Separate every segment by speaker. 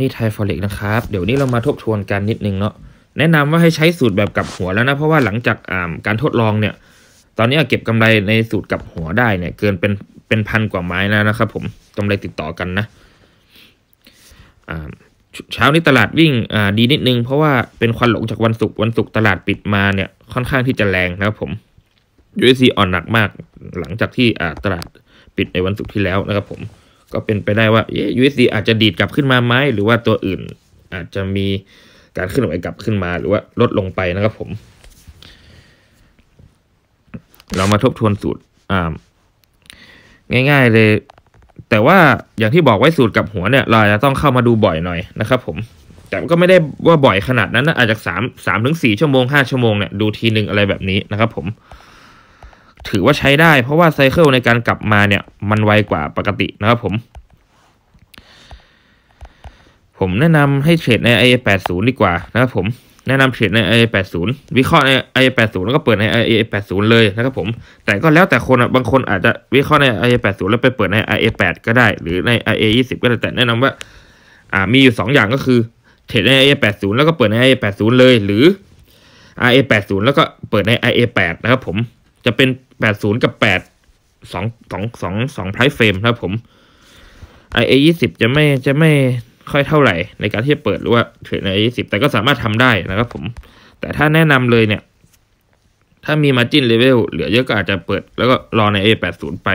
Speaker 1: นี่ไทฟอเร็กนะครับ เดี๋ยวนี้เรามาทบทวนกันนิดนึงเนาะ แนะนำว่าให้ใช้สูตรแบบกับหัวแล้วนะ เพราะว่าหลังจากการทดลองเนี่ย ตอนนี้เก็บกำไรในสูตรกับหัวได้เนี่ยเกินเป็นเป็นพันกว่าไม้แล้วนะครับผมกำไรติดต่อกันนะ เช้านี้ตลาดวิ่งดีนิดนึงเพราะว่าเป็นควันหลงจากวันศุกร์วันศุกร์ตลาดปิดมาเนี่ยค่อนข้างที่จะแรงนะครับ ผม USD อ่อนหนักมากหลังจากที่ตลาดปิดในวันศุกร์ที่แล้วนะครับ ผมก็เป็นไปได้ว่า USD อาจจะดีดกลับขึ้นมาไหมหรือว่าตัวอื่น อาจจะมีการขึ้นไปกลับขึ้นมาหรือว่าลดลงไปนะครับผม เรามาทบทวนสูตรอ่าง่าย ๆเลย แต่ว่าอย่างที่บอกไว้สูตรกับหัวเนี่ยเราจะต้องเข้ามาดูบ่อยหน่อยนะครับผม แต่ก็ไม่ได้ว่าบ่อยขนาดนั้นนะอาจจะสามสามถึงสี่ชั่วโมงห้าชั่วโมงเนี่ยดูทีหนึ่งอะไรแบบนี้นะครับ ผมถือว่าใช้ได้เพราะว่าไซเคิลในการกลับมาเนี่ยมันไวกว่าปกตินะครับผม ผมแนะนำให้เทรดใน IA80 ดีกว่านะครับ ผมแนะนำเทรดใน IA80 วิเคราะห์ใน IA80 แล้วก็เปิดใน IA80 เลยนะครับผมแต่ก็แล้วแต่คนบางคนอาจจะวิเคราะห์ใน IA80 แล้วไปเปิดใน IA8 ก็ได้ หรือใน IA20 ก็ได้แต่แนะนำว่าอ่ามีอยู่ 2 อย่างก็คือเทรดใน IA80 แล้วก็เปิดใน IA80 เลยหรือ IA80 แล้วก็เปิดใน IA8 นะครับ ผมจะเป็นแปดศูนย์กับแปดสองสองสองสองไพรเฟรมครับผม i อยี่สิบจะไม่จะไม่ค่อยเท่าไหร่ในการที่จะเปิดหรือว่าเทรดใน i อยี่สิบแต่ก็สามารถทำได้นะครับผม แต่ถ้าแนะนำเลยเนี่ย ถ้ามี margin level เหลือเยอะก็อาจจะเปิดแล้วก็รอใน A80 ไป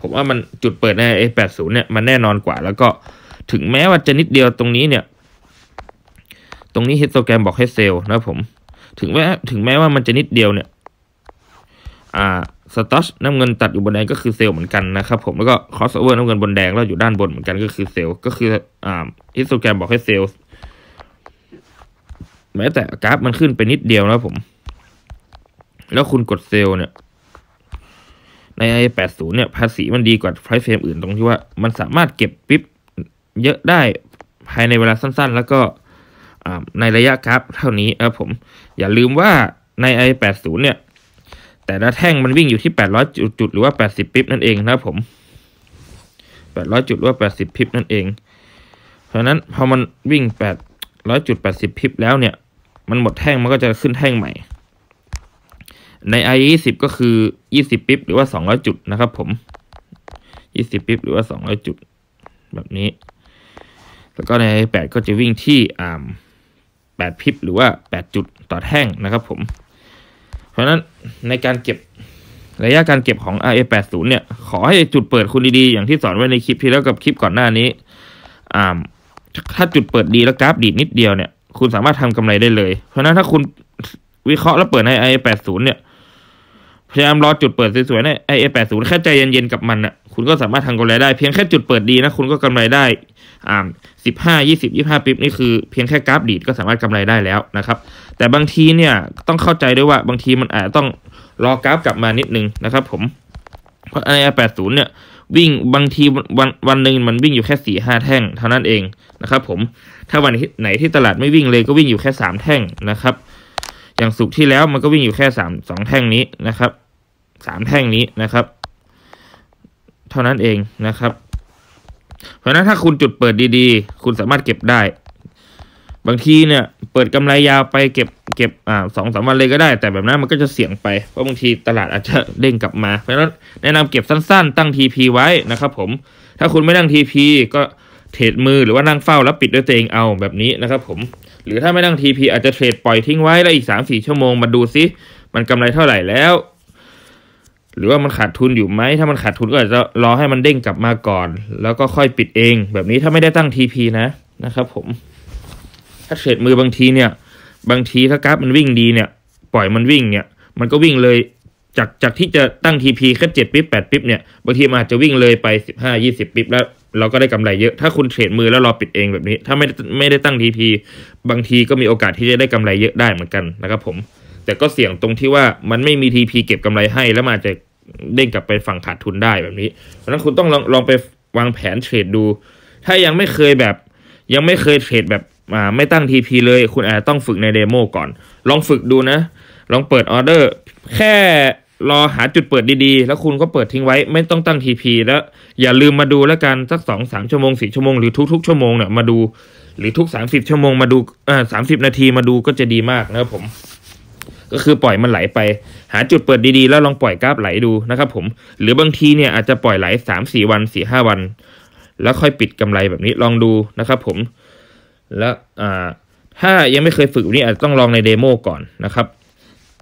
Speaker 1: ผมว่ามันจุดเปิดใน A80 เนี่ยมันแน่นอนกว่า แล้วก็ถึงแม้ว่าจะนิดเดียวตรงนี้เนี่ย ตรงนี้ฮิสโซแกรมบอกให้เซลล์นะผมถึงแม้ถึงแม้ว่ามันจะนิดเดียวเนี่ยอ่าสตอชน้ำเงินตัดอยู่บนแดงก็คือเซลล์เหมือนกันนะครับผมแล้วก็คอสเวอร์น้ำเงินบนแดงแล้วอยู่ด้านบนเหมือนกันก็คือเซลล์ ก็คืออ่าฮิสโตแกรมบอกให้เซลล์แม้แต่กราฟมันขึ้นไปนิดเดียวนะผม แล้วคุณกดเซลล์เนี่ย ใน i 8 0เนี่ยภาษีมันดีกว่าไพรเฟรมอื่นตรงที่ว่า มันสามารถเก็บปิ๊บเยอะได้ภายในเวลาสั้นๆ แล้วก็ในระยะกราฟเท่านี้ครับผม อย่าลืมว่าใน i 8 0เนี่ยแต่ละแท่งมันวิ่งอยู่ที่ 800 จุดจุดหรือว่า 80สิปนั่นเองนะครับ ผม 800 จุด หรือว่า 80สิปนั่นเอง เพราะนั้นพอมันวิ่ง 800จุด80สิปแล้วเนี่ย มันหมดแท่ง มันก็จะขึ้นแท่งใหม่ ใน i 20ก็คือ 20สิปหรือว่า 200 จุดนะครับ ผม 20สิปหรือว่า 200 จุดแบบนี้ แล้วก็ในป8ก็จะวิ่งที่อ่า8ปิปหรือว่า 8 จุดต่อแท่งนะครับ ผมเพราะนั้นในการเก็บระยะการเก็บของ RA 8 0เนี่ยขอให้จุดเปิดคุณดีๆ อย่างที่สอนไว้ในคลิปที่แล้วกับคลิปก่อนหน้านี้ถ้าจุดเปิดดีแล้วกราฟดีดนิดเดียวเนี่ย คุณสามารถทำกำไรได้เลย เพราะนั้นถ้าคุณวิเคราะห์แล้วเปิดใน RA 8 0เนี่ยพยายามรอจุดเปิดสวยๆใน RA 8 0แค่ใจเย็นๆกับมันอ่ะคุณก็สามารถทำกำไรได้เพียงแค่จุดเปิดดีนะคุณก็กำไรได้อ่าสิบห้ายี่สิบยี่ห้าปิ๊นี่คือเพียงแค่กราฟดีดก็สามารถกำไรได้แล้วนะครับ แต่บางทีเนี่ยต้องเข้าใจด้วยว่าบางทีมันอาจต้องรอกราฟ กลับมานิดนึงนะครับ ผมเพราะไอ้แปดศูนย์เนี่ยวิ่งบางทีวันวันหนึ่งมันวิ่งอยู่แค่สี่ห้าแท่ง เท่านั้นเองนะครับ ผมถ้าวันไหนที่ตลาดไม่วิ่งเลยก็วิ่งอยู่แค่สามแท่งนะครับ อย่างสุกที่แล้วมันก็วิ่งอยู่แค่สามสองแท่งนี้นะครับสามแท่งนี้นะครับ เท่านั้นเองนะครับเพราะนั้นถ้าคุณจุดเปิดดีๆ คุณสามารถเก็บได้ บางทีเนี่ย เปิดกำไรยาวไปเก็บเก็บอ่าสองสามวันเลยก็ได้ แต่แบบนั้นมันก็จะเสี่ยงไป เพราะบางทีตลาดอาจจะเด้งกลับมา เพราะนั้นแนะนำเก็บสั้นๆ ตั้ง TP ไว้นะครับผม ถ้าคุณไม่ตั้ง TP ก็เทรดมือหรือว่านั่งเฝ้าแล้วปิดด้วยตัวเองเอาแบบนี้นะครับผม หรือถ้าไม่ตั้ง TP อาจจะเทรดปล่อยทิ้งไว้แล้วอีก3-4ชั่วโมง มาดูซิมันกำไรเท่าไหร่แล้วหรือว่ามันขาดทุนอยู่ไหม ถ้ามันขาดทุนก็อาจจะรอให้มันเด้งกลับมาก่อน แล้วก็ค่อยปิดเอง แบบนี้ ถ้าไม่ได้ตั้ง TP นะ นะครับผม ถ้าเทรดมือบางทีเนี่ย บางทีถ้ากราฟมันวิ่งดีเนี่ย ปล่อยมันวิ่งเนี่ย มันก็วิ่งเลย จาก จากที่จะตั้ง TP แค่เจ็ดปิ๊บแปดปิ๊บเนี่ย บางทีมันอาจจะวิ่งเลยไปสิบห้ายี่สิบปิ๊บแล้วเราก็ได้กำไรเยอะ ถ้าคุณเทรดมือแล้วรอปิดเองแบบนี้ ถ้าไม่ไม่ได้ตั้ง TP บางทีก็มีโอกาสที่จะได้กำไรเยอะได้เหมือนกันนะครับ ผมแต่ก็เสี่ยงตรงที่ว่ามันไม่มีทีพีเก็บกำไรให้ แล้วมาจะเด้งกลับไปฝั่งขาดทุนได้แบบนี้ เพราะนั้นคุณต้องลองลองไปวางแผนเทรดดู ถ้ายังไม่เคยแบบ ยังไม่เคยเทรดแบบไม่ตั้งทีพีเลย คุณอาจจะต้องฝึกในเดโม ก่อน ลองฝึกดูนะ ลองเปิดออเดอร์ แค่รอหาจุดเปิดดีๆ แล้วคุณก็เปิดทิ้งไว้ไม่ต้องตั้งทีพีแล้ว อย่าลืมมาดูแล้วกันสักสองสามชั่วโมงสี่ชั่วโมงหรือทุกๆชั่วโมงเนี่ยมาดูหรือทุกสามสิบชั่วโมงมาดูอ่าสามสิบนาทีมาดูก็จะดีมากนะครับผมก็คือปล่อยมันไหลไป หาจุดเปิดดีๆแล้วลองปล่อยกราฟไหลดูนะครับ ผม หรือบางทีเนี่ยอาจจะปล่อยไหลสามสี่วันสี่ห้าวัน แล้วค่อยปิดกำไรแบบนี้ลองดูนะครับ ผม แล้วอ่าถ้ายังไม่เคยฝึกนี่อาจจะต้องลองในเดโมก่อนนะครับ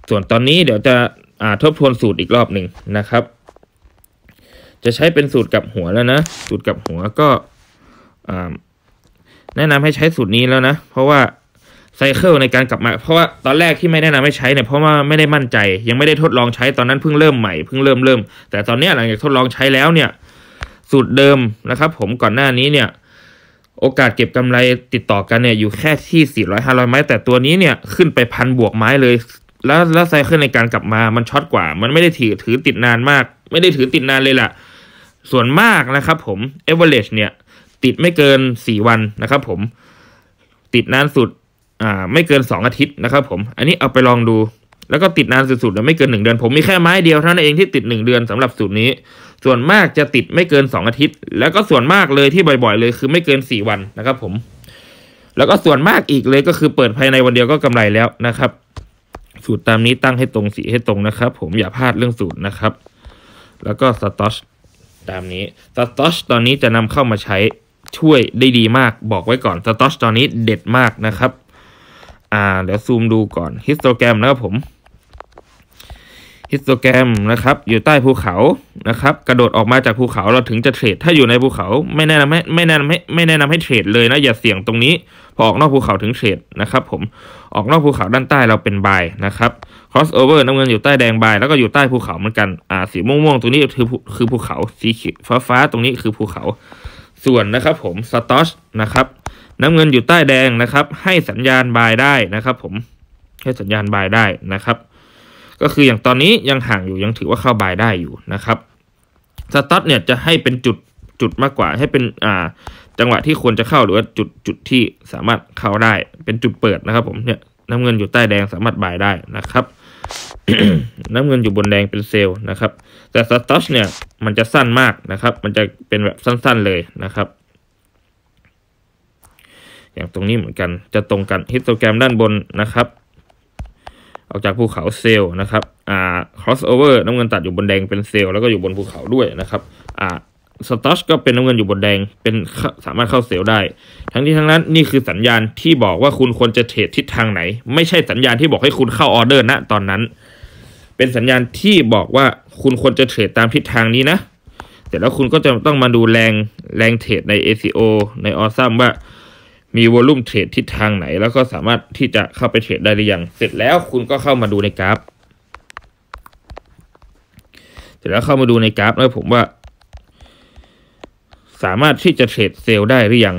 Speaker 1: ส่วนตอนนี้เดี๋ยวจะอ่าทบทวนสูตรอีกรอบหนึ่งนะครับ จะใช้เป็นสูตรกับหัวแล้วนะ สูตรกับหัวก็แนะนำให้ใช้สูตรนี้แล้วนะเพราะว่าไซเคิลในการกลับมา เพราะว่าตอนแรกที่ไม่แนะนำให้ใช้เนี่ยเพราะว่าไม่ได้มั่นใจ ยังไม่ได้ทดลองใช้ตอนนั้นเพิ่งเริ่มใหม่เพิ่งเริ่มเริ่มแต่ตอนนี้หลังจากทดลองใช้แล้วเนี่ยสูตรเดิมนะครับผมก่อนหน้านี้เนี่ย โอกาสเก็บกำไรติดต่อกันเนี่ย อยู่แค่ที่ 400 500ไม้แต่ตัวนี้เนี่ยขึ้นไปพันบวกไม้เลย แล้วแล้วไซเคิลในการกลับมามันช็อตกว่า มันไม่ได้ถือถือติดนานมาก ไม่ได้ถือติดนานเลยล่ะส่วนมากนะครับผมเอเวอเรจเนี่ย ติดไม่เกิน4วันนะครับผมติดนานสุดอ่าไม่เกิน 2 อาทิตย์นะครับ ผม อันนี้เอาไปลองดู แล้วก็ติดนานสุดๆแล้วไม่เกิน1เดือนผมมีแค่ไม้เดียวเท่านั้นเองที่ติด1เดือนสำหรับสูตรนี้ ส่วนมากจะติดไม่เกิน2อาทิตย์ แล้วก็ส่วนมากเลยที่บ่อย ๆเลย คือไม่เกิน4วันนะครับ ผม แล้วก็ส่วนมากอีกเลยก็คือเปิดภายในวันเดียวก็กำไรแล้วนะครับ สูตรตามนี้ตั้งให้ตรงสีให้ตรงนะครับ ผมอย่าพลาดเรื่องสูตรนะครับ แล้วก็สต็อชตามนี้สต็อชตอนนี้จะนำเข้ามาใช้ช่วยได้ดีมากบอกไว้ก่อนสต็อชตอนนี้เด็ดมากนะครับอ่าเดี๋ยวซูมดูก่อนฮิสโตแกรมนะครับผมฮิสโตแกรมนะครับอยู่ใต้ภูเขานะครับ กระโดดออกมาจากภูเขาเราถึงจะเทรดถ้าอยู่ในภูเขาไม่แนะนำให้ไม่แนะนำให้ไม่แนะนำให้เทรดเลย นะ อย่าเสี่ยงตรงนี้ พอออกนอกภูเขาถึงเทรดนะครับ ผมออกนอกภูเขาด้านใต้เราเป็นบายนะครับ crossover น้ำเงินอยู่ใต้แดงบายแล้วก็อยู่ใต้ภูเขาเหมือนกันอ่าสีม่วงๆตรงนี้คือคือภูเขาสีฟ้าฟ้าตรงนี้คือภูเขาส่วนนะครับผมสตอชนะครับน้ำเงินอยู่ใต้แดงนะครับ ให้สัญญาณบายได้นะครับ ผมให้สัญญาณบายได้นะครับ ก็คืออย่างตอนนี้ยังห่างอยู่ยังถือว่าเข้าบายได้อยู่นะครับสต๊อตเนี่ยจะให้เป็นจุดจุดมากกว่า ให้เป็นอ่าจังหวะที่ควรจะเข้าหรือว่าจุดจุดที่สามารถเข้าได้ เป็นจุดเปิดนะครับ ผมเนี่ยน้ำเงินอยู่ใต้แดงสามารถบายได้นะครับน้ำเงินอยู่บนแดงเป็นเซลล์นะครับ แต่สต๊อชเนี่ยมันจะสั้นมากนะครับ มันจะเป็นแบบสั้น ๆเลยนะครับอย่างตรงนี้เหมือนกันจะตรงกันฮิสโตแกรมด้านบนนะครับ ออกจากภูเขาเซลล์นะครับอ่า crossover น้ำเงินตัดอยู่บนแดงเป็นเซลล์แล้วก็อยู่บนภูเขาด้วยนะครับ อ่าสตอชก็เป็นน้ำเงินอยู่บนแดงเป็นสามารถเข้าเซลล์ได้ ทั้งนี้ทั้งนั้น นี่คือสัญญาณที่บอกว่าคุณควรจะเทรดทิศทางไหน ไม่ใช่สัญญาณที่บอกให้คุณเข้าออเดอร์ณตอนนั้น เป็นสัญญาณที่บอกว่าคุณควรจะเทรดตามทิศทางนี้นะเสร็จแล้วคุณก็จะต้องมาดูแรงแรงเทรดใน ACO ในออซัมว่ามีวอลุ่มเทรดทิศทางไหน แล้วก็สามารถที่จะเข้าไปเทรดได้หรือยัง เสร็จแล้วคุณก็เข้ามาดูในกราฟเสร็จแล้วเข้ามาดูในกราฟแล้วผมว่า สามารถที่จะเทรดเซลได้หรือยัง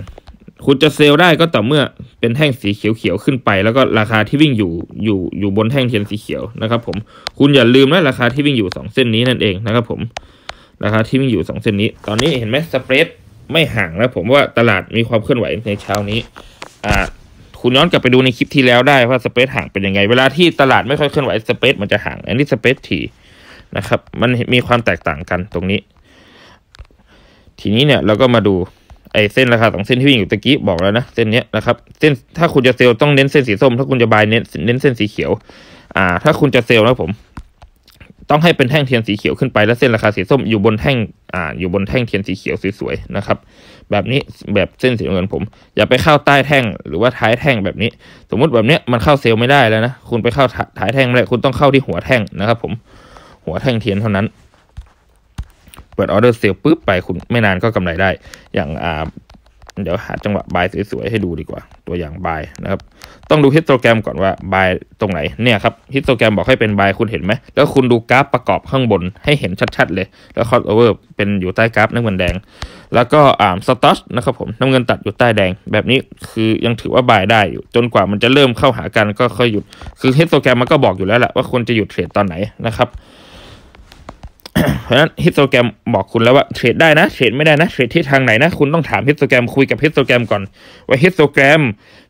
Speaker 1: คุณจะเซลได้ก็ต่อเมื่อเป็นแท่งสีเขียวๆขึ้นไป แล้วก็ราคาที่วิ่งอยู่อยู่อยู่บนแท่งเทียนสีเขียวนะครับ ผม คุณอย่าลืมนะราคาที่วิ่งอยู่2เส้นนี้นั่นเองนะครับ ผมราคาที่วิ่งอยู่2เส้นนี้ ตอนนี้เห็นไหมสเปรดไม่ห่างแล้วผมว่าตลาดมีความเคลื่อนไหวในเช้านี้ อ่าคุณย้อนกลับไปดูในคลิปที่แล้วได้ว่าสเปซห่างเป็นยังไง เวลาที่ตลาด ไม่ค่อยเคลื่อนไหวสเปซมันจะห่าง อันนี้สเปซที่นะครับ มันมีความแตกต่างกันตรงนี้ ทีนี้เนี่ยเราก็มาดูไอ้เส้นราคาสองเส้นที่วิ่งอยู่ตะกี้บอกแล้วนะเส้นนี้นะครับเส้นถ้าคุณจะเซลล์ต้องเน้นเส้นสีส้มถ้าคุณจะบายเน้นเน้นเส้นสีเขียว อ่า ถ้าคุณจะเซลล์นะผมต้องให้เป็นแท่งเทียนสีเขียวขึ้นไปและเส้นราคาสีส้มอยู่บนแท่งอ่าอยู่บนแท่งเทียนสีเขียวสวยๆนะครับ แบบนี้แบบเส้นสีเงินผมอย่าไปเข้าใต้แท่งหรือว่าท้ายแท่งแบบนี้ สมมุติแบบเนี้ยมันเข้าเซลล์ไม่ได้แล้วนะคุณไปเข้าท้ายแท่งไม่ได้คุณต้องเข้าที่หัวแท่งนะครับ ผมหัวแท่งเทียนเท่านั้น เปิดออเดอร์เซลล์ปุ๊บไปคุณไม่นานก็กำไรได้อย่างอ่าเดี๋ยวหาจังหวะบายสวยๆให้ดูดีกว่าตัวอย่างบายนะครับต้องดูฮิสโตแกรมก่อนว่าบายตรงไหนเนี่ยครับฮิสโตแกรมบอกให้เป็นบายคุณเห็นไหมแล้วคุณดูกราฟประกอบข้างบนให้เห็นชัด ๆ เลยแล้วคอสโอเวอร์เป็นอยู่ใต้กราฟน้ำเงินแดง แล้วก็อ่าสต็อชนะครับผมน้ำเงินตัดอยู่ใต้แดงแบบนี้ คือยังถือว่าบายได้อยู่จนกว่ามันจะเริ่มเข้าหากันก็ค่อยหยุด คือฮิสโตแกรมมันก็บอกอยู่แล้วแหละว่าควรจะหยุดเทรดตอนไหนนะครับเพราะนั้นฮิสโตแกรมบอกคุณแล้วว่าเทรดได้นะเทรดไม่ได้นะเทรดที่ทางไหนนะ คุณต้องถามฮิสโตแกรมคุยกับฮิสโตแกรมก่อนว่าฮิสโตแกรม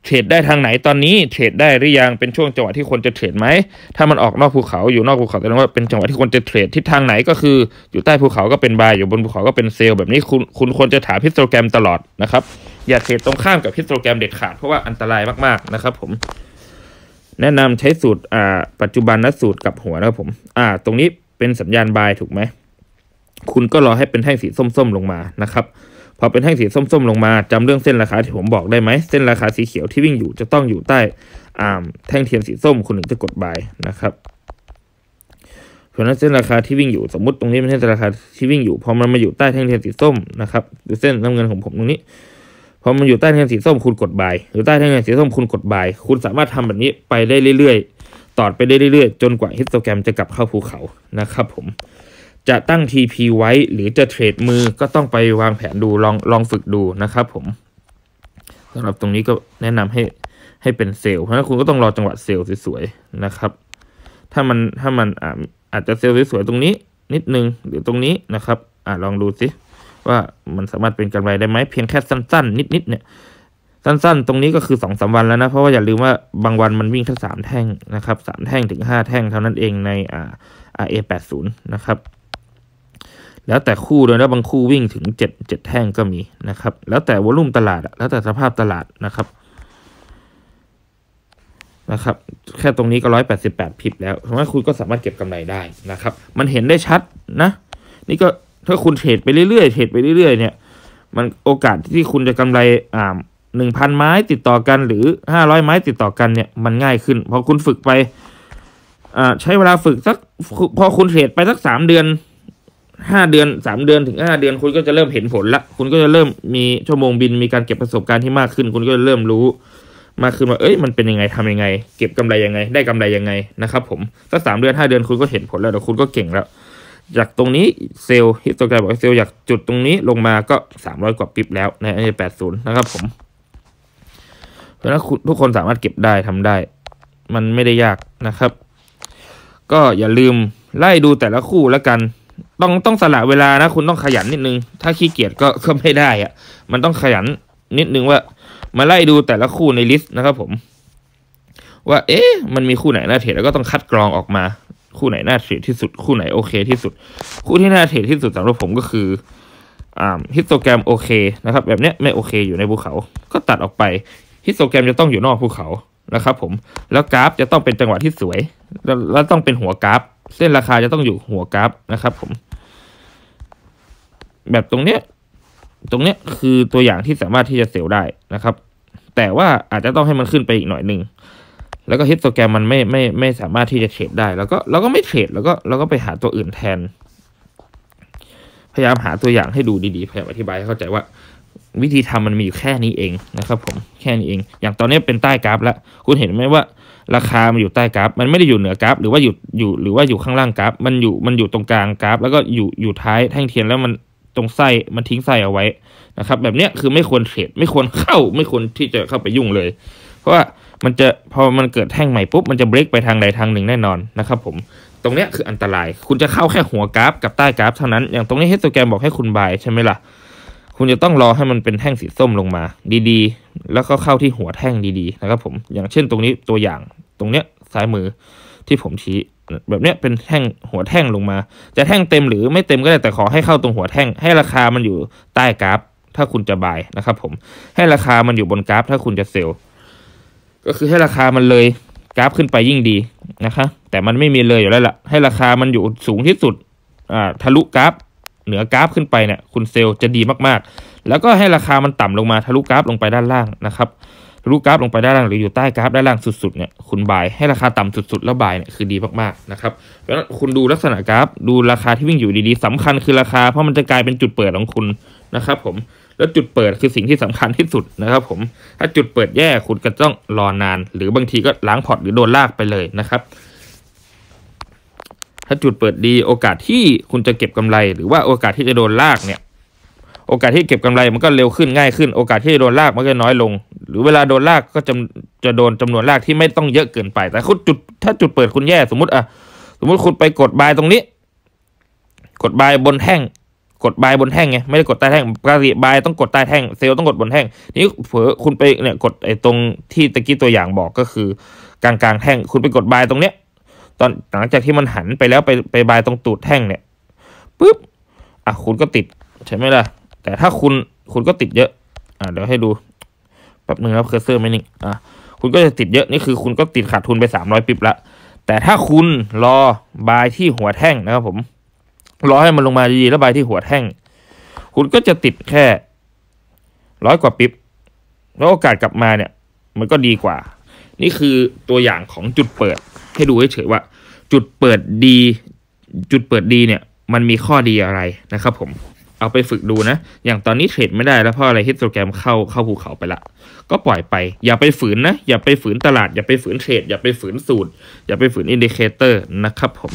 Speaker 1: เทรดได้ทางไหนตอนนี้เทรดได้หรือยังเป็นช่วงจังหวะที่ควรจะเทรดไหมถ้ามันออกนอกภูเขาอยู่นอกภูเขาแสดงว่าเป็นจังหวะที่ควรจะเทรดทิศทางไหน ก็คืออยู่ใต้ภูเขาก็เป็นบายอยู่บนภูเขาก็เป็นเซลแบบนี้ คุณคุณควรจะถามฮิสโตแกรมตลอดนะครับอย่าเทรดตรงข้ามกับฮิสโตแกรมเด็ดขาดเพราะว่าอันตรายมากๆ นะครับ ผม แนะนำใช้สูตร อ่า ปัจจุบันนะสูตรกับหัวนะครับผม อ่า ตรงนี้เป็นสัญญาณบายถูกไหม คุณก็รอให้เป็นแท่งสีส้มๆลงมา นะครับ พอเป็นแท่งสีส้มๆลงมา จำเรื่องเส้นราคาที่ผมบอกได้ไหม เส้นราคาสีเขียวที่วิ่งอยู่จะต้องอยู่ใต้แท่งเทียนสีส้ม คุณถึงจะกดบาย นะครับ เพราะนั้นเส้นราคาที่วิ่งอยู่ สมมติตรงนี้เป็นเส้นราคาที่วิ่งอยู่ พอมันมาอยู่ใต้แท่งเทียนสีส้มนะครับหรือเส้นน้ำเงินของผมตรงนี้ พอมันอยู่ใต้แท่งสีส้มคุณกดบาย หรือใต้แท่งสีส้มคุณกดบาย คุณสามารถทำแบบนี้ไปได้เรื่อยตอดไปเรื่อยๆจนกว่าฮิสโตแกรมจะกลับเข้าภูเขา นะครับ ผม จะตั้ง TP ไว้ หรือจะเทรดมือก็ต้องไปวางแผนดู ลองลองฝึกดูนะครับ ผมสำหรับตรงนี้ก็แนะนำให้ให้เป็นเซลเพราะฉะนั้นคุณก็ต้องรอจังหวะเซลสวยๆนะครับ ถ้ามันถ้ามันอาอาจจะเซลสวยๆตรงนี้ นิดนึงหรือตรงนี้นะครับอ่าลองดูสิว่ามันสามารถเป็นกำไรได้ไหมเพียงแค่สั้นๆ นิดๆเนี่ยสั้นๆ ตรงนี้ก็คือ2อสาวันแล้วนะ เพราะว่าอย่าลืมว่าบางวันมันวิ่งแค่สามแท่งนะครับ สามแท่งถึงห้าแท่งเท่านั้นเองในอ่าปดศูนย์นะครับ แล้วแต่คู่เลยนะบางคู่วิ่งถึงเเจจ็ด็ดแท่งก็มีนะครับ แล้วแต่วอลุ่มตลาดแล้วแต่สภาพตลาดนะครับนะครับ แค่ตรงนี้ก็ร้อยแปดสิบแปดพิบแล้วเพราะว่าคุณก็สามารถเก็บกำไรได้นะครับ มันเห็นได้ชัดนะ นี่ก็ถ้าคุณเทรดไปเรื่อยๆ เทรดไปเรื่อยๆ เนี่ย มันโอกาสที่คุณจะกำไรอ่า1,000ไม้ติดต่อกันหรือ500ไม้ติดต่อกันเนี่ยมันง่ายขึ้น พอคุณฝึกไปใช้เวลาฝึกสักพอคุณเทรดไปสักสามเดือนห้าเดือนสามเดือนถึงห้าเดือนคุณก็จะเริ่มเห็นผลละคุณก็จะเริ่มมีชั่วโมงบินมีการเก็บประสบการณ์ที่มากขึ้น คุณก็จะเริ่มรู้ มากขึ้นว่าเอ้ยมันเป็นยังไงทำยังไง เก็บกำไรยังไง ได้กำไรยังไงนะครับ ผมสักสามเดือนห้าเดือนคุณก็เห็นผลแล้ว แล้วคุณก็เก่งแล้วจากตรงนี้เซลล์ฮิตตตแกรมบอกเซลล์ยากจุดตรงนี้ลงมาก็สามร้อยกว่าปิบแล้ว ในอันนี้แปดศูนย์นะครับ ผมแต่ถ้าทุกคนสามารถเก็บได้ทำได้ มันไม่ได้ยากนะครับ ก็อย่าลืมไล่ดูแต่ละคู่แล้วกัน ต้องต้องสละเวลานะ คุณต้องขยันนิดนึง ถ้าขี้เกียจก็ก็ไม่ได้อะมันต้องขยันนิดนึงว่ามาไล่ดูแต่ละคู่ในลิสต์นะครับผม ว่าเอ๊ะมันมีคู่ไหนน่าเทรดแล้วก็ต้องคัดกรองออกมา คู่ไหนน่าเทรดที่สุดคู่ไหนโอเค ที่สุด คู่ที่น่าเทรดที่สุดสำหรับผมก็คืออ่าฮิสโตแกรมโอเค นะครับ แบบเนี้ยไม่โอเค อยู่ในภูเขาก็ตัดออกไปฮิสโตแกรมจะต้องอยู่นอกภูเขานะครับผมแล้วกราฟจะต้องเป็นจังหวะที่สวยแล้วต้องเป็นหัวกราฟเส้นราคาจะต้องอยู่หัวกราฟนะครับ ผม แบบตรงเนี้ย ตรงเนี้ยคือตัวอย่างที่สามารถที่จะเซลยวได้นะครับ แต่ว่าอาจจะต้องให้มันขึ้นไปอีกหน่อยหนึ่งแล้วก็ฮิสโตแกรมมันไม่ไม่ไม่สามารถที่จะเทรดได้ แล้วก็เราก็ไม่เทรดแล้วก็เราก็ไปหาตัวอื่นแทนพยายามหาตัวอย่างให้ดูดีๆพยายามอธิบายให้เข้าใจว่าวิธีทำมันมีอยู่แค่นี้เองนะครับ ผมแค่นี้เอง อย่างตอนนี้เป็นใต้กราฟแล้ว คุณเห็นไหมว่าราคามันอยู่ใต้กราฟมันไม่ได้อยู่เหนือกราฟหรือว่าอยู่อยู่หรือว่าอยู่ข้างล่างกราฟมันอยู่มันอยู่ตรงกลางกราฟแล้วก็อยู่อยู่ท้ายแท่งเทียนแล้วมันตรงไส้มันทิ้งไส้เอาไว้นะครับ แบบเนี้ยคือไม่ควรเทรดไม่ควรเข้าไม่ควรที่จะเข้าไปยุ่งเลย เพราะว่ามันจะพอมันเกิดแท่งใหม่ปุ๊บมันจะเบรกไปทางใดทางหนึ่งแน่นอนนะครับ ผมตรงเนี้ยคืออันตราย คุณจะเข้าแค่หัวกราฟกับใต้กราฟเท่านั้นอย่างตรงนี้เฮสโตแกรมบอกให้คุณบายใช่ไหมล่ะคุณจะต้องรอให้มันเป็นแท่งสีส้มลงมา ดีๆ แล้วก็เข้าที่หัวแท่งดีๆนะครับผมอย่างเช่นตรงนี้ตัวอย่างตรงเนี้ยซ้ายมือที่ผมชี้ แบบเนี้ยเป็นแท่งหัวแท่งลงมา จะแท่งเต็ม หรือไม่เต็มก็ได้แต่ขอให้เข้าตรงหัวแท่ง ให้ราคามันอยู่ใต้กราฟ ถ้าคุณจะบายนะครับผมให้ราคามันอยู่บนกราฟ ถ้าคุณจะเซลก็คือให้ราคามันเลยกราฟขึ้นไปยิ่งดีนะคะ แต่มันไม่มีเลยอยู่แล้วล่ะให้ราคามันอยู่สูงที่สุดอ่าทะลุกราฟเหนือกราฟขึ้นไปเนี่ยคุณเซลล์จะดีมากๆ แล้วก็ให้ราคามันต่ำลงมาทะลุกราฟลงไปด้านล่างนะครับทะลุกราฟลงไปด้านล่างหรืออยู่ใต้กราฟด้านล่างสุดๆเนี่ยคุณบายให้ราคาต่ำสุดๆแล้วบายเนี่ยคือดีมากๆนะครับเพราะฉะนั้นคุณดูลักษณะกราฟดูราคาที่วิ่งอยู่ดีๆสำคัญ คือราคาเพราะมันจะกลายเป็นจุดเปิดของคุณนะครับ ผมแล้วจุดเปิดคือสิ่งที่สำคัญที่สุดนะครับ ผมถ้าจุดเปิดแย่คุณก็ต้องรอนาน หรือบางทีก็ล้างพอร์ตหรือโดนลากไปเลยนะครับถ้าจุดเปิดดีโอกาสที่คุณจะเก็บกำไร หรือว่าโอกาสที่จะโดนลากเนี่ยโอกาสที่เก็บกำไรมันก็เร็วขึ้นง่ายขึ้น โอกาสที่จะโดนลากมันก็น้อยลง หรือ เวลาโดนลากก็จะจะโดนจำนวนลากที่ไม่ต้องเยอะเกินไป แต่คุณจุดถ้าจุดเปิดคุณแย่ สมมติอะสมมติคุณไปกดบายตรงนี้ กดบายบนแท่งกดบายบนแท่งไงไม่ได้กดใต้แท่งปกติบายต้องกดใต้แท่งเซลต้องกดบนแท่งนี้เผลอคุณไปเนี่ย กดไอ้ตรงที่ตะกี้ตัวอย่างบอกก็คือกลางกลางแท่งคุณไปกดบายตรงเนี้ยตอนหลังจากที่มันหันไปแล้วไปไปบายตรงตูดแท่งเนี่ยปุ๊บอ่ะคุณก็ติดใช่ไหมล่ะ แต่ถ้าคุณคุณก็ติดเยอะ อ่ะเดี๋ยวให้ดูแป๊บนึงครับเคอร์เซอร์ไม่นิ่งอ่ะคุณก็จะติดเยอะนี่คือคุณก็ติดขาดทุนไปสามร้อยปิบละแต่ถ้าคุณรอบายที่หัวแท่งนะครับผมรอให้มันลงมาดีๆแล้วบายที่หัวแท่ง คุณก็จะติดแค่ร้อยกว่าปิบแล้วโอกาสกลับมาเนี่ย มันก็ดีกว่า นี่คือตัวอย่างของจุดเปิดให้ดูเฉยๆว่าจุดเปิดดี จุดเปิดดีเนี่ย มันมีข้อดีอะไรนะครับ ผมเอาไปฝึกดูนะอย่างตอนนี้เทรดไม่ได้ แล้วเพราะอะไรฮิตโรแกรมเข้าเข้าภูเขาไปละ ก็ปล่อยไป อย่าไปฝืนนะอย่าไปฝืนตลาดอย่าไปฝืนเทรดอย่าไปฝืนสูตรอย่าไปฝืนอินดิเคเตอร์นะครับผม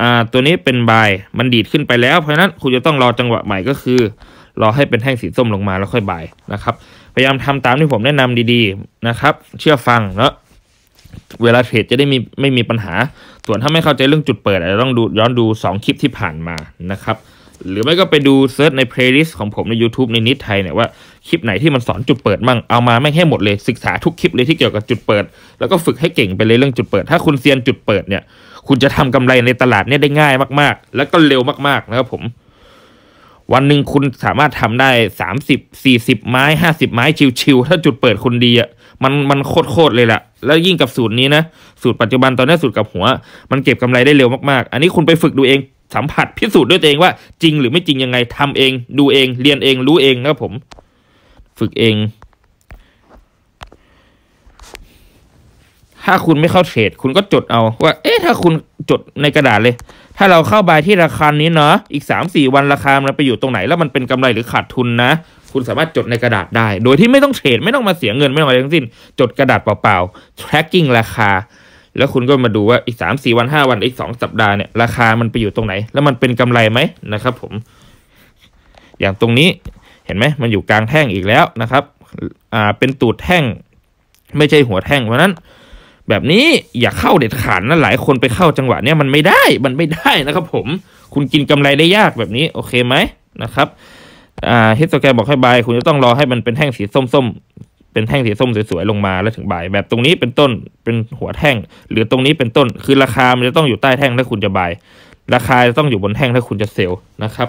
Speaker 1: อ่าตัวนี้เป็นบายมันดีดขึ้นไปแล้วเพราะนั้นคุณจะต้องรอจังหวะใหม่ก็คือรอให้เป็นแท่งสีส้มลงมาแล้วค่อยบายนะครับพยายามทำตามที่ผมแนะนำดีๆนะครับ เชื่อฟังเนาะเวลาเทรดจะได้มีไม่มีปัญหา ส่วนถ้าไม่เข้าใจเรื่องจุดเปิดอาจจะต้องดูย้อนดู 2 คลิปที่ผ่านมานะครับ หรือไม่ก็ไปดูเซิร์ชในเพลย์ลิสต์ของผมใน YouTube ในนิดไทยเนี่ยว่าคลิปไหนที่มันสอนจุดเปิดมั่ง เอามาไม่ให้หมดเลยศึกษาทุกคลิปเลยที่เกี่ยวกับจุดเปิดแล้วก็ฝึกให้เก่งไปเลยเรื่องจุดเปิด ถ้าคุณเซียนจุดเปิดเนี่ยคุณจะทำกำไรในตลาดเนี่ยได้ง่ายมาก ๆ แล้วก็เร็วมากๆนะครับผม วันหนึ่งคุณสามารถทำได้สามสิบสี่สิบไม้ห้าสิบไม้ชิวๆถ้าจุดเปิดคุณดีอะมันมันโคตรเลยแหละแล้วยิ่งกับสูตรนี้นะ สูตรปัจจุบันตอนนี้สูตรกับหัว มันเก็บกำไรได้เร็วมากๆอันนี้คุณไปฝึกดูเอง สัมผัสพิสูจน์ด้วยตัวเองว่าจริงหรือไม่จริงยังไงทำเอง ดูเอง เรียนเอง รู้เองนะครับผม ฝึกเอง ถ้าคุณไม่เข้าเทรดคุณก็จดเอาว่า เอ๊ะถ้าคุณจดในกระดาษเลย ถ้าเราเข้าบายที่ราคานี้เนาะอีกสามสี่วันราคามันไปอยู่ตรงไหนแล้วมันเป็นกำไรหรือขาดทุนนะคุณสามารถจดในกระดาษได้ โดยที่ไม่ต้องเทรด ไม่ต้องมาเสียเงิน ไม่ต้องอะไรทั้งสิ้นจดกระดาษเปล่าๆ tracking ราคา แล้วคุณก็มาดูว่าอีก3 4วัน 5 วันอีก 2 สัปดาห์เนี่ยราคามันไปอยู่ตรงไหน แล้วมันเป็นกำไรไหมนะครับ ผม อย่างตรงนี้เห็นไหม มันอยู่กลางแท่งอีกแล้วนะครับอ่าเป็นตูดแท่ง ไม่ใช่หัวแท่งเพราะนั้น แบบนี้อย่าเข้าเด็ดขาดนะหลายคนไปเข้าจังหวะเนี้ยมันไม่ได้มันไม่ได้นะครับ ผม คุณกินกำไรได้ยากแบบนี้ โอเคไหมนะครับอฮิสโตแกรมบอกให้บายคุณจะต้องรอให้มันเป็นแท่งสีส้มๆ เป็นแท่งสีส้ม สวยๆ ลงมา แล้วถึงบายแบบตรงนี้เป็นต้นเป็นหัวแท่ง หรือตรงนี้เป็นต้นคือราคามันจะต้องอยู่ใต้แท่งถ้าคุณจะบาย ราคาจะต้องอยู่บนแท่งถ้าคุณจะเซลนะครับ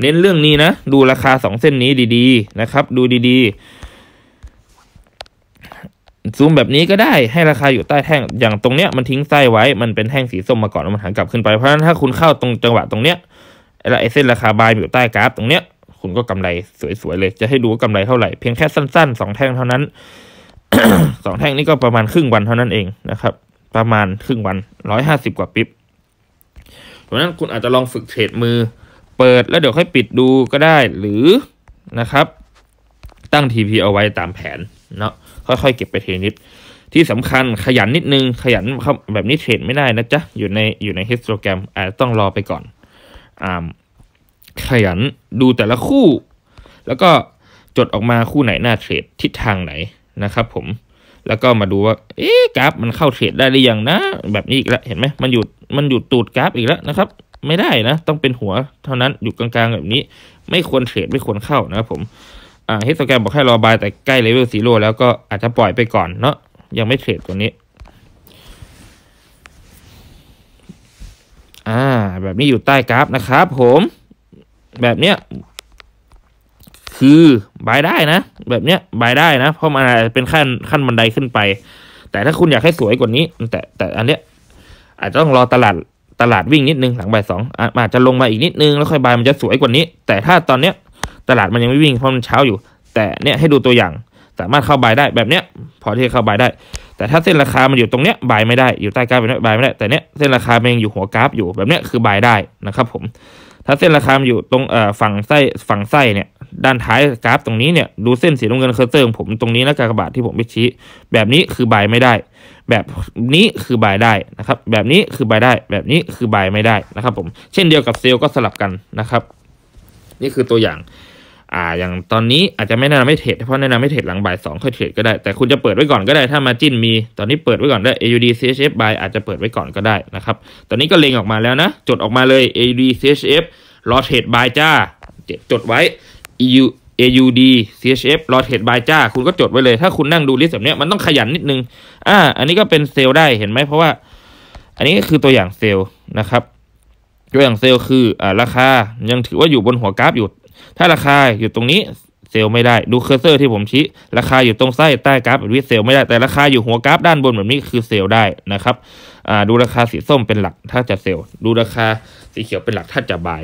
Speaker 1: เน้นเรื่องนี้นะดูราคาสองเส้นนี้ดีๆนะครับ ดูดีๆ ซูมแบบนี้ก็ได้ ให้ราคาอยู่ใต้แท่งอย่างตรงเนี้ยมันทิ้งไส้ไว้มันเป็นแท่งสีส้มมาก่อนแล้วมันหันกลับขึ้นไปเพราะฉะนั้นถ้าคุณเข้าตรงจังหวะตรงเนี้ยไอ้เส้นราคาบายอยู่ใต้กราฟ ตรงเนี้ยคุณก็กำไรสวยๆเลย จะให้ดูกำไรเท่าไหร่ เพียงแค่สั้นๆสองแท่งเท่านั้น สองแท่งนี้ก็ประมาณครึ่งวันเท่านั้นเองนะครับ ประมาณครึ่งวันร้อยห้าสิบกว่าปิบเพราะนั้นคุณอาจจะลองฝึกเทรดมือ เปิดแล้วเดี๋ยวค่อยปิดดูก็ได้ หรือนะครับ ตั้ง TP เอาไว้ตามแผนเนาะ ค่อยๆเก็บไปเทนิด ที่สำคัญขยันนิดนึง ขยันแบบนี้เทรดไม่ได้นะจ๊ะ อยู่ในอยู่ในฮิสโตรแกรมอาจจะต้องรอไปก่อน อ่าขยันดูแต่ละคู่ แล้วก็จดออกมาคู่ไหนน่าเทรดทิศทางไหนนะครับ ผมแล้วก็มาดูว่าเอ๊ะกราฟมันเข้าเทรดได้หรือยังนะ แบบนี้อีกแล้วเห็นไหมมันหยุดมันหยุดตูดกราฟอีกแล้วนะครับ ไม่ได้นะต้องเป็นหัว เท่านั้นอยู่กลางๆแบบนี้ ไม่ควรเทรดไม่ควรเข้านะครับผม อ่าเฮสโตแกรมบอกให้รอบายแต่ใกล้เลเวลสีโลแล้วก็อาจจะปล่อยไปก่อนเนาะยังไม่เทรดตัวนี้ อ่า แบบนี้อยู่ใต้กราฟนะครับ ผมแบบเนี้ย คือบายได้นะแบบเนี้ยบายได้นะเพราะมันเป็นขั้นขั้นบันไดขึ้นไป แต่ถ้าคุณอยากให้สวยกว่านี้แต่แต่อันเนี้ย อาจจะต้องรอตลาดตลาดวิ่งนิดนึงหลังบ่ายสองอาจจะลงมาอีกนิดนึงแล้วค่อยบายมันจะสวยกว่านี้ แต่ถ้าตอนเนี้ยตลาดมันยังไม่วิ่งเพราะมันเช้าอยู่ แต่เนี้ยให้ดูตัวอย่างสามารถเข้าบายได้ แบบเนี้ยพอที่จะเข้าบายได้ แต่ถ้าเส้นราคามันอยู่ตรงเนี้ยบายไม่ได้อยู่ใต้กราฟแบบเนี้ยบายไม่ได้แต่เนี้ยเส้นราคาเองอยู่หัวกราฟอยู่แบบเนี้ยคือบายได้นะครับ ผมถ้าเส้นราคาอยู่ตรงฝั่งไส้ฝั่งไส้เนี่ย ด้านท้ายกราฟ ตรงนี้เนี่ย ดูเส้นสีน้ำเงินเคอร์เซอร์ของผมตรงนี้นะกากบาทที่ผมไปชี้แบบนี้คือบายไม่ได้ แบบนี้คือบายได้นะครับ แบบนี้คือบายได้ แบบนี้คือบาย ไม่ได้นะครับ ผมเช่นเดียวกับเซลล์ก็สลับกันนะครับ นี่คือตัวอย่างอ่าอย่างตอนนี้อาจจะไม่แนะนำให้เทรดเพราะแนะนำให้เทรดหลังบ่ายสองค่อยเทรดก็ได้แต่คุณจะเปิดไว้ก่อนก็ได้ถ้ามาจิ้นมีตอนนี้เปิดไว้ก่อนได้ AUD CHF buy อาจจะเปิดไว้ก่อนก็ได้นะครับ ตอนนี้ก็เล็งออกมาแล้วนะจดออกมาเลย AUD CHF รอเทรด buy จ้าจดไว้ EU AUD CHF รอเทรด buy จ้าคุณก็จดไว้เลย ถ้าคุณนั่งดูลิสต์แบบนี้มันต้องขยันนิดนึงอ่าอันนี้ก็เป็นเซลได้เห็นไหมเพราะว่าอันนี้คือตัวอย่างเซลนะครับ ตัวอย่างเซลคืออ่าราคายังถือว่าอยู่บนหัวกราฟอยู่ถ้าราคาอยู่ตรงนี้เซลไม่ได้ดูเคอร์เซอร์ที่ผมชี้ราคาอยู่ตรงไส้ใต้กราฟวิีเซลไม่ได้แต่ราคาอยู่หัวกราฟด้านบนแบบนี้คือเซลได้นะครับดูราคาสีส้มเป็นหลักถ้าจะเซลดูราคาสีเขียวเป็นหลักถ้าจะบาย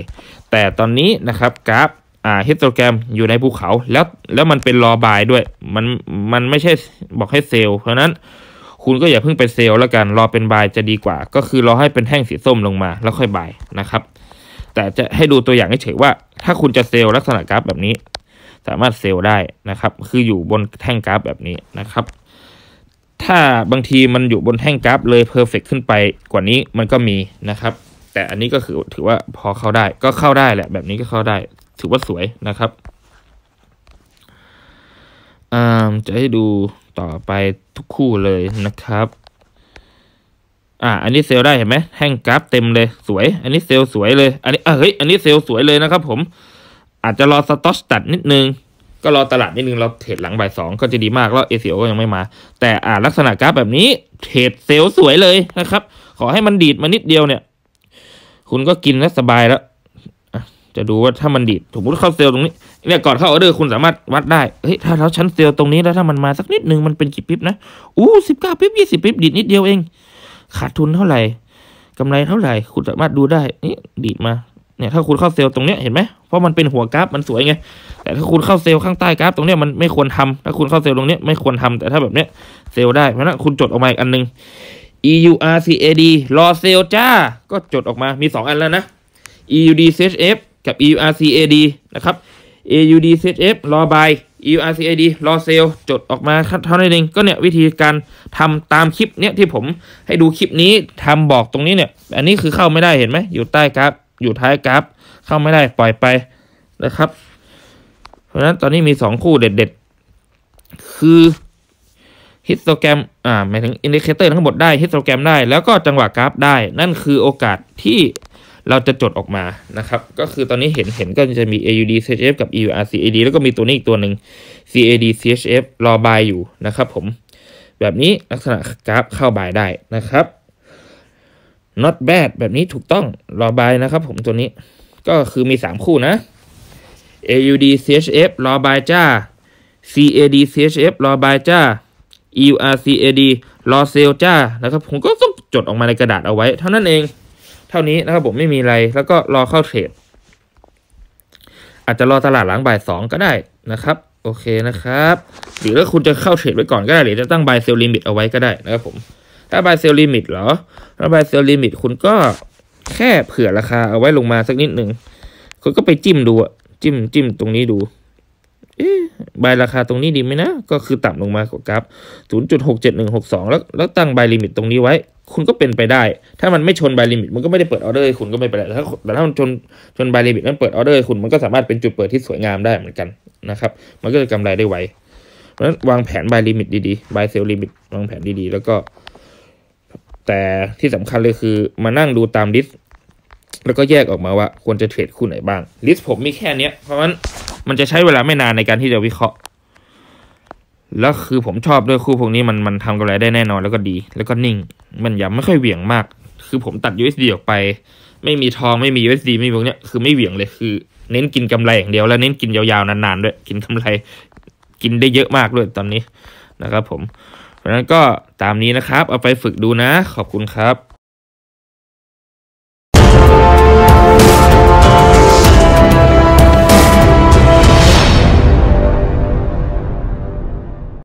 Speaker 1: แต่ตอนนี้นะครับกราฟอ่าฮิสโตแกรมอยู่ในภูเขาแล้วแล้วมันเป็นรอบายด้วย มันมันไม่ใช่บอกให้เซลเพราะนั้นคุณก็อย่าเพิ่งไปเซลแล้วกันรอเป็นบายจะดีกว่า ก็คือรอให้เป็นแท่งสีส้มลงมาแล้วค่อยบายนะครับแต่จะให้ดูตัวอย่างให้เฉยว่าถ้าคุณจะเซลล์ลักษณะกราฟแบบนี้ สามารถเซลล์ได้นะครับ คืออยู่บนแท่งกราฟ แบบนี้นะครับ ถ้าบางทีมันอยู่บนแท่งกราฟเลยเพอร์เฟกขึ้นไปกว่านี้มันก็มีนะครับ แต่อันนี้ก็คือถือว่าพอเข้าได้ก็เข้าได้แหละแบบนี้ก็เข้าได้ถือว่าสวยนะครับจะให้ดูต่อไปทุกคู่เลยนะครับอ่าอันนี้เซลได้เห็นไหมแห้งกราฟเต็มเลย สวย อันนี้เซลสวยเลย อันนี้เฮ้ย อันนี้เซลสวยเลยนะครับ ผม อาจจะรอสต็อกตัดนิดนึง ก็รอตลาดนิดนึงเราเทรดหลังบ่ายสองก็จะดีมากแล้วเอซียก็ยังไม่มา แต่อ่าลักษณะกราฟแบบนี้เทรดเซลสวยเลยนะครับ ขอให้มันดีดมานิดเดียวเนี่ย คุณก็กินแล้วสบายแล้วจะดูว่าถ้ามันดีด สมมติเข้าเซลล์ตรงนี้ เนี่ยก่อนเข้าออเดอร์คุณสามารถวัด ได้ เฮ้ย ถ้าเราชั้นเซลล์ตรงนี้แล้วถ้ามันมาสักนิดนึง มันเป็นกี่ปิ๊บนะ อู้สิบเก้าปิ๊บยี่สิบปิ๊บดีดนิดเดียวเองขาดทุนเท่าไหร่กำไรเท่าไหร่คุณสามารถดูได้นี่ดีดมาเนี่ยถ้าคุณเข้าเซลล์ตรงเนี้ยเห็นไหมเพราะมันเป็นหัวกราฟมันสวยไง แต่ถ้าคุณเข้าเซลล์ข้างใต้กราฟตรงเนี้ยมันไม่ควรทำถ้าคุณเข้าเซลล์ตรงเนี้ยไม่ควรทำ แต่ถ้าแบบเนี้ยเซลล์ได้เพราะนั้นคุณจดออกมาอีกอันนึง EURCAD รอเซลล์จ้า ก็จดออกมามี 2 อันแล้วนะ EUDCHF กับ EURCAD นะครับ AUDCHF รอบาย URCID รอเซล จดออกมาเท่านั้นเองก็เนี่ยวิธีการทำตามคลิปเนี่ยที่ผมให้ดูคลิปนี้ทำบอกตรงนี้เนี่ย อันนี้คือเข้าไม่ได้เห็นไหม อยู่ใต้กราฟ อยู่ท้ายกราฟ เข้าไม่ได้ปล่อยไปนะครับ เพราะฉะนั้นตอนนี้มี 2 คู่เด็ดๆ คือฮิสโตแกรม อ่าหมายถึงอินดิเคเตอร์ทั้งหมดได้ฮิสโตแกรมได้ แล้วก็จังหวะกราฟได้ นั่นคือโอกาสที่เราจะจดออกมานะครับ ก็คือตอนนี้เห็นเห็นก็จะมี AUD CHF กับ EUR CAD แล้วก็มีตัวนี้อีกตัวหนึ่ง CAD CHF รอบายอยู่นะครับผมแบบนี้ลักษณะกราฟเข้าบายได้นะครับ not bad แบบนี้ถูกต้องรอบายนะครับผมตัวนี้ก็คือมี 3 คู่นะ AUD CHF รอบายจ้า CAD CHF รอบายจ้า EUR CAD รอเซลจ้านะครับ ผมก็ต้องจดออกมาในกระดาษเอาไว้เท่านั้นเองเท่านี้นะครับผมไม่มีอะไรแล้วก็รอเข้าเทรดอาจจะรอตลาดหลังบ่ายสองก็ได้นะครับ โอเคนะครับหรือถ้าคุณจะเข้าเทรดไว้ก่อนก็ได้หรือจะตั้งบายเซลลิมิตเอาไว้ก็ได้นะครับผม ถ้าบายเซลลิมิตเหรอถ้าบายเซลลิมิตคุณก็แค่เผื่อราคา เอาไว้ลงมาสักนิดหนึ่งคุณก็ไปจิ้มดูอะจิ้มจิ้มตรงนี้ดูเอ๊ะบายราคาตรงนี้ดีไหมนะก็คือ ต่ำลงมากว่ากราฟงหกสองแล้ว แล้วตั้งบายลิมิตตรงนี้ไว้คุณก็เป็นไปได้ ถ้ามันไม่ชนบายลิมิต มันก็ไม่ได้เปิดออเดอร์คุณก็ไม่เป็นไรแต่ถ้าแต่ถ้ามันชนชนบายลิมิตมันเปิดออเดอร์คุณ มันก็สามารถเป็นจุดเปิดที่สวยงามได้เหมือนกันนะครับ มันก็จะกำไรได้ไวเพราะฉะนั้นวางแผนบายลิมิตดีๆ บายเซลลิมิตวางแผนดีๆ แล้วก็ แต่ที่สำคัญเลยคือมานั่งดูตามลิสต์แล้วก็แยกออกมาว่าควรจะเทรดคู่ไหนบ้าง ลิสต์ผมมีแค่เนี้ย เพราะฉะนั้นมันจะใช้เวลาไม่นานในการที่จะวิเคราะห์แล้วคือผมชอบด้วยคู่พวกนี้มันมันทำกำไรได้แน่นอนแล้วก็ดี แล้วก็นิ่งมันยัาไม่ค่อยเหวี่ยงมาก คือผมตัด USD ออกไป ไม่มีทองไม่มี USD ไม่มีพวกเนี้ยคือไม่เหวี่ยงเลยคือ เน้นกินกำไรอย่างเดียวแล้วเน้นกินยาวๆนานๆด้วยกินกำไรกินได้เยอะมากด้วยตอนนี้นะครับ ผมเพราะนั้นก็ตามนี้นะครับ เอาไปฝึกดูนะขอบคุณครับ